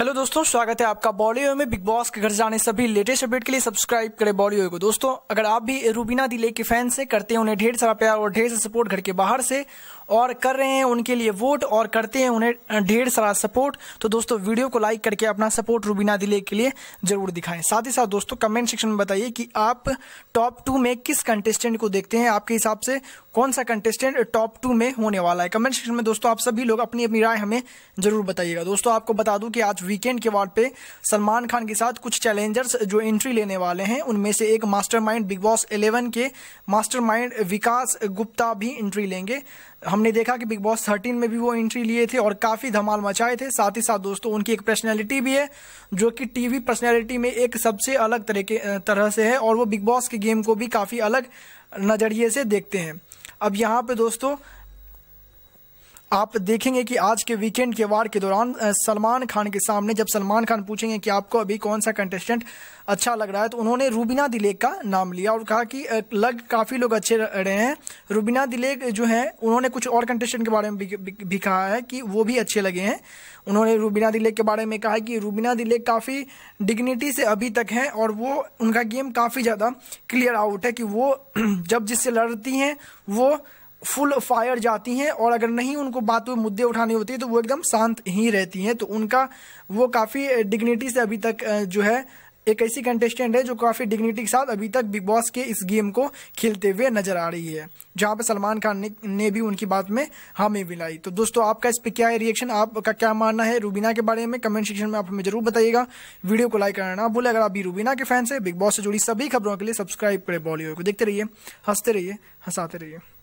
hello दोस्तों स्वागत है आपका बॉलीवुड में बिग बॉस के घर जाने सभी लेटेस्ट अपडेट के लिए सब्सक्राइब करें बॉलीवुड को दोस्तों अगर आप भी रूबीना दिले के फैन से करते हैं उन्हें ढेर सारा प्यार और ढेर सारा सपोर्ट घर के बाहर से और कर रहे हैं उनके लिए वोट और करते हैं उन्हें ढेर सारा सपोर्ट तो दोस्तों वीडियो को लाइक करके अपना सपोर्ट रूबीना दिले के लिए जरूर दिखाएं साथ ही साथ दोस्तों कमेंट सेक्शन में बताइए कि आप टॉप टू में किस कंटेस्टेंट को देखते हैं आपके हिसाब से कौन सा कंटेस्टेंट टॉप टू में होने वाला है कमेंट सेक्शन में दोस्तों आप सभी लोग अपनी अपनी राय हमें जरूर बताइएगा दोस्तों आपको बता दूं कि आज वीकेंड के वार्ड पे सलमान खान के साथ कुछ चैलेंजर्स जो एंट्री लेने वाले हैं उनमें से एक मास्टरमाइंड बिग बॉस 11 के मास्टरमाइंड विकास गुप्ता भी एंट्री लेंगे हमने देखा कि बिग बॉस 13 में भी वो एंट्री लिए थे और काफ़ी धमाल मचाए थे साथ ही साथ दोस्तों उनकी एक पर्सनैलिटी भी है जो कि टीवी पर्सनैलिटी में एक सबसे अलग तरह के तरह से है और वो बिग बॉस के गेम को भी काफ़ी अलग नज़रिए से देखते हैं अब यहाँ पे दोस्तों आप देखेंगे कि आज के वीकेंड के वार के दौरान सलमान खान के सामने जब सलमान खान पूछेंगे कि आपको अभी कौन सा कंटेस्टेंट अच्छा लग रहा है तो उन्होंने रूबीना दिलेक का नाम लिया और कहा कि लग काफ़ी लोग अच्छे रहे हैं रूबीना दिलेक जो है उन्होंने कुछ और कंटेस्टेंट के बारे में भी, भी कहा है कि वो भी अच्छे लगे हैं उन्होंने रूबीना दिलेक के बारे में कहा कि रूबीना दिलेक काफ़ी डिग्निटी से अभी तक हैं और वो उनका गेम काफ़ी ज़्यादा क्लियर आउट है कि वो जब जिससे लड़ती हैं वो फुल फायर जाती हैं और अगर नहीं उनको बात हुए मुद्दे उठाने होते हैं तो वो एकदम शांत ही रहती हैं तो उनका वो काफ़ी डिग्निटी से अभी तक जो है एक ऐसी कंटेस्टेंट है जो काफ़ी डिग्निटी के साथ अभी तक बिग बॉस के इस गेम को खेलते हुए नजर आ रही है जहाँ पर सलमान खान ने, ने भी उनकी बात में हामी मिलाई तो दोस्तों आपका इस पर क्या है रिएक्शन आपका क्या मानना है रूबीना के बारे में कमेंट सेक्शन में आप हमें जरूर बताइएगा वीडियो को लाइक करना ना भूले अगर आप भी रूबीना के फैंस है बिग बॉस से जुड़ी सभी खबरों के लिए सब्सक्राइब करें बॉलीवुड को देखते रहिए हंसते रहिए हंसाते रहिए